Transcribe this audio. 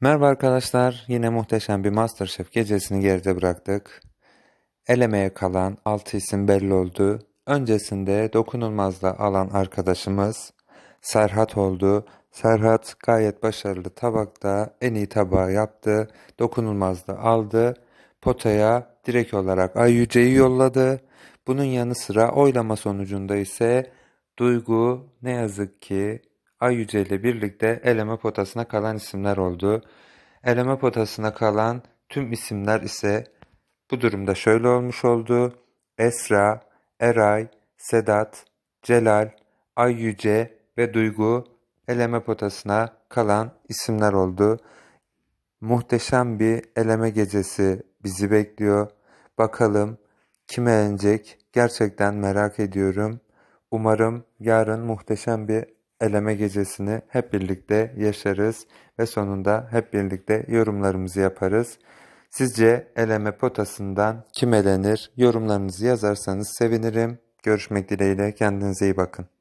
Merhaba arkadaşlar, yine muhteşem bir Masterchef gecesini geride bıraktık. Elemeye kalan 6 isim belli oldu. Öncesinde dokunulmazla alan arkadaşımız Serhat oldu. Serhat gayet başarılı tabakta en iyi tabağı yaptı. Dokunulmazla aldı. Potaya direkt olarak Ayyüce'yi yolladı. Bunun yanı sıra oylama sonucunda ise Duygu ne yazık ki Ay yüzeyle birlikte eleme potasına kalan isimler oldu. Eleme potasına kalan tüm isimler ise bu durumda şöyle olmuş oldu. Esra, Eray, Sedat, Celal, Ay ve Duygu eleme potasına kalan isimler oldu. Muhteşem bir eleme gecesi bizi bekliyor. Bakalım kime elenecek gerçekten merak ediyorum. Umarım yarın muhteşem bir eleme gecesini hep birlikte yaşarız ve sonunda hep birlikte yorumlarımızı yaparız. Sizce eleme potasından kim elenir? Yorumlarınızı yazarsanız sevinirim. Görüşmek dileğiyle kendinize iyi bakın.